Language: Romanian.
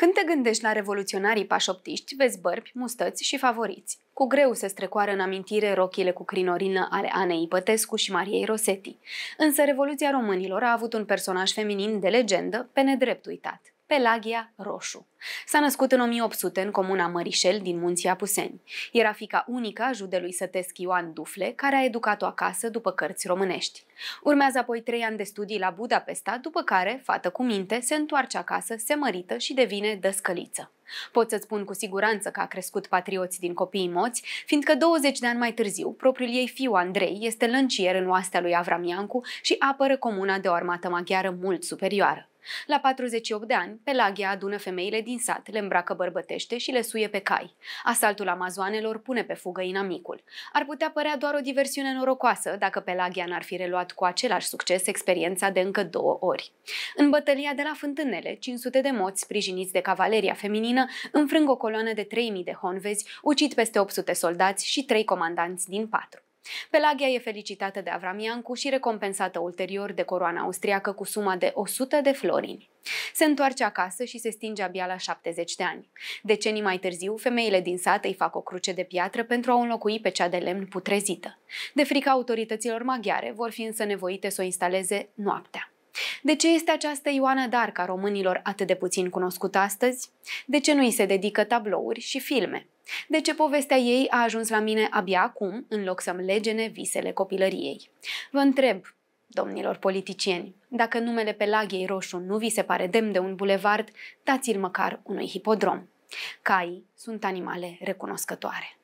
Când te gândești la revoluționarii pașoptiști, vezi bărbi, mustăți și favoriți. Cu greu se strecoară în amintire rochile cu crinorină ale Anei Ipătescu și Mariei Rosetti. Însă Revoluția Românilor a avut un personaj feminin de legendă, pe nedrept uitat. Pelagia Roșu. S-a născut în 1800 în comuna Mărișel din Munții Apuseni. Era fica unică a judelui sătesc Ioan Dufle, care a educat-o acasă după cărți românești. Urmează apoi trei ani de studii la Budapesta, după care, fată cu minte, se întoarce acasă, se mărită și devine dăscăliță. Pot să-ți spun cu siguranță că a crescut patrioții din copiii moți, fiindcă 20 de ani mai târziu, propriul ei fiu Andrei este lăncier în oastea lui Avramiancu și apără comuna de o armată maghiară mult superioară. La 48 de ani, Pelagia adună femeile din sat, le îmbracă bărbătește și le suie pe cai. Asaltul amazoanelor pune pe fugă inamicul. Ar putea părea doar o diversiune norocoasă dacă Pelagia n-ar fi reluat cu același succes experiența de încă două ori. În bătălia de la Fântânele, 500 de moți sprijiniți de cavaleria feminină înfrâng o coloană de 3000 de honvezi, ucid peste 800 soldați și 3 comandanți din patru. Pelagia e felicitată de Avram Iancu și recompensată ulterior de coroana austriacă cu suma de 100 de florini. Se întoarce acasă și se stinge abia la 70 de ani. Decenii mai târziu, femeile din sat îi fac o cruce de piatră pentru a o înlocui pe cea de lemn putrezită. De frica autorităților maghiare, vor fi însă nevoite să o instaleze noaptea. De ce este această Ioana Darca românilor atât de puțin cunoscută astăzi? De ce nu îi se dedică tablouri și filme? De ce povestea ei a ajuns la mine abia acum, în loc să-mi legene visele copilăriei? Vă întreb, domnilor politicieni, dacă numele Pelagiei Roșu nu vi se pare demn de un bulevard, dați-l măcar unui hipodrom. Caii sunt animale recunoscătoare.